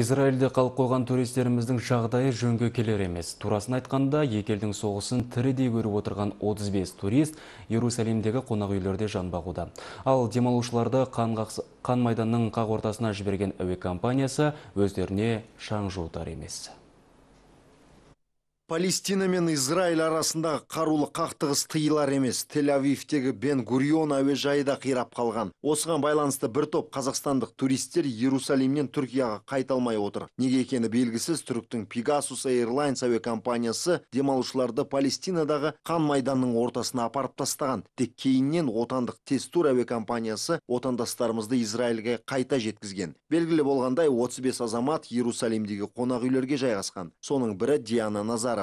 Израильде қалып қойған туристеріміздің жағдайы жөнге келер емес. Турасын айтқанда, екелдің соғысын тірідей көріп отырған 35 турист Иерусалимдегі қонақ үйлерде жан бағуда. Ал демалушыларды қан, қан майданның қақ ортасына жіберген әуе компаниясы өздеріне шаң жолдар емес палестина мен израиль арасындағы қарулы қақтығыс тыйылар емес тель авивтегі бен гурион әуежайы да қирап қалған осыған байланысты бір топ қазақстандық туристер иерусалимнен түркияға қайта алмай отыр неге екені белгісіз түріктің пегасус эйрлайнс әуе компаниясы демалушыларды палестинадағы қан майданның ортасына апарып тастаған тек кейіннен отандық тестур тур әуе компаниясы отандастарымызды израильге қайта жеткізген белгілі болғандай 35 азамат иерусалимдегі қонақ үйлерге жайғасқан соның бірі диана Назар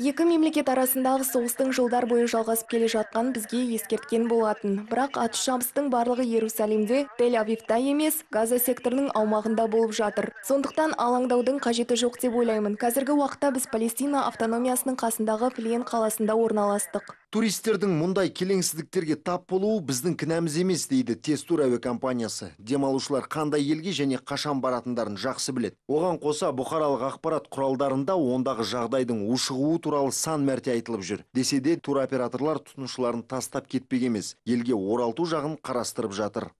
екі мемлекет арасындағы соғыстың жылдар бойы жалғасып келе жатқан бізге ескерткен болатын бірақ атыс шабыстың барлығы ерусалимде тель авивта емес газа секторының аумағында болып жатыр сондықтан алаңдаудың қажеті жоқ деп ойлаймын қазіргі уақытта біз палестина автономиясының қасындағы флиен қаласында орналастық туристердің мұндай келеңсіздіктерге тап болуы біздің кінәміз емес дейді тестур әуе компаниясы демалушылар қандай елге және қашан баратындарын жақсы білет. оған қоса бұқаралық ақпарат құралдарында ондағы жағдайдың ушығуы туралы сан мәрте айтылып жүр десе де туроператорлар тұтынушыларын тастап кетпек емес елге оралту жағын қарастырып жатыр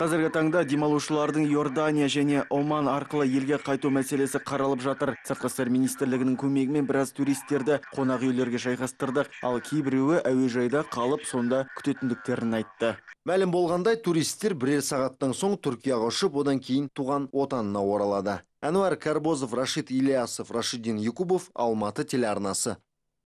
қазіргі таңда демалушылардың иордания және оман арқылы елге қайту мәселесі қаралып жатыр сыртқы істер министрлігінің көмегімен біраз туристерді қонақ үйлерге жайғастырдық ал кейбіреуі әуежайда қалып сонда күтетіндіктерін айтты мәлім болғандай туристер бірер сағаттан соң түркияға ұшып одан кейін туған отанына оралады әнуар карбозов рашид ильясов рашидин якубов алматы телеарнасы